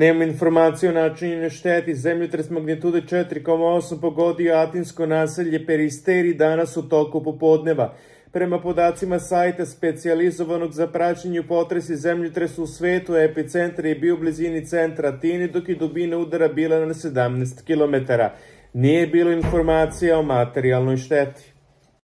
Nema informacije o načinjenoj da šteti. Zemljotres magnitude 4,8 pogodio atinsko naselje Peristeri danas u toku popodneva. Prema podacima sajta specijalizovanog za praćenje potresi zemljotres u svetu, epicentar je bio u blizini centra Atine, dok je dubina udara bila na 17 km. Nije bilo informacija o materijalnoj šteti.